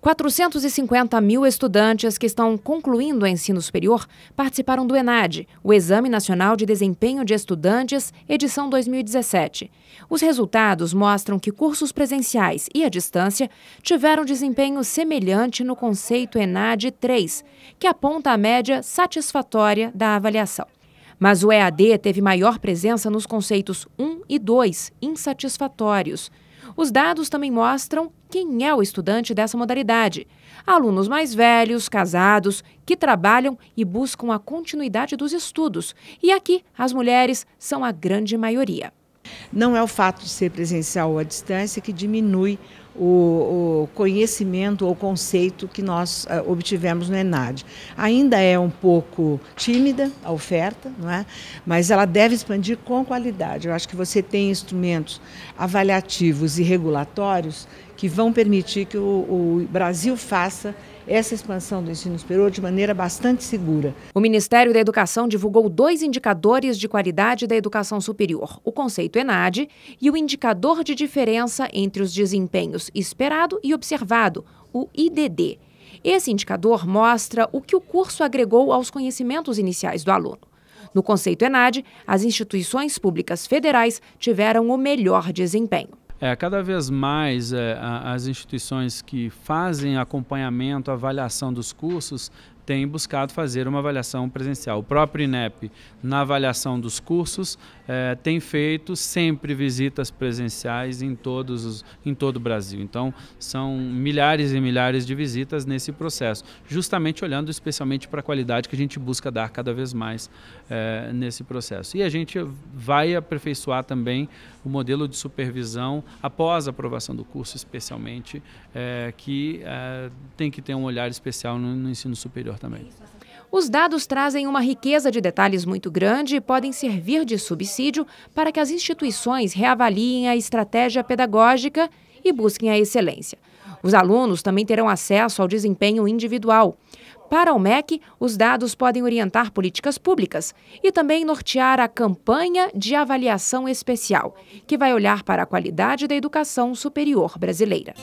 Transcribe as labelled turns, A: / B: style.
A: 450 mil estudantes que estão concluindo o ensino superior participaram do ENAD, o Exame Nacional de Desempenho de Estudantes, edição 2017. Os resultados mostram que cursos presenciais e à distância tiveram desempenho semelhante no conceito ENAD 3, que aponta a média satisfatória da avaliação. Mas o EAD teve maior presença nos conceitos 1 e 2, insatisfatórios. Os dados também mostram quem é o estudante dessa modalidade. Alunos mais velhos, casados, que trabalham e buscam a continuidade dos estudos. E aqui, as mulheres são a grande maioria.
B: Não é o fato de ser presencial ou à distância que diminui o, o conhecimento ou conceito que nós uh, obtivemos no ENAD. Ainda é um pouco tímida a oferta, não é? mas ela deve expandir com qualidade. Eu acho que você tem instrumentos avaliativos e regulatórios que vão permitir que o, o Brasil faça essa expansão do ensino superior de maneira bastante segura. O
A: Ministério da Educação divulgou dois indicadores de qualidade da educação superior: o conceito ENAD e o indicador de diferença entre os desempenhos esperado e observado, o IDD. Esse indicador mostra o que o curso agregou aos conhecimentos iniciais do aluno. No conceito ENAD, as instituições públicas federais tiveram o melhor desempenho.
C: É, cada vez mais é, as instituições que fazem acompanhamento, avaliação dos cursos, tem buscado fazer uma avaliação presencial. O próprio INEP, na avaliação dos cursos, é, tem feito sempre visitas presenciais em, todos os, em todo o Brasil. Então, são milhares e milhares de visitas nesse processo, justamente olhando especialmente para a qualidade que a gente busca dar cada vez mais é, nesse processo. E a gente vai aperfeiçoar também o modelo de supervisão após a aprovação do curso, especialmente, é, que tem que ter um olhar especial no, no ensino superior também.
A: Os dados trazem uma riqueza de detalhes muito grande e podem servir de subsídio para que as instituições reavaliem a estratégia pedagógica e busquem a excelência. Os alunos também terão acesso ao desempenho individual. Para o MEC, os dados podem orientar políticas públicas e também nortear a campanha de avaliação especial, que vai olhar para a qualidade da educação superior brasileira.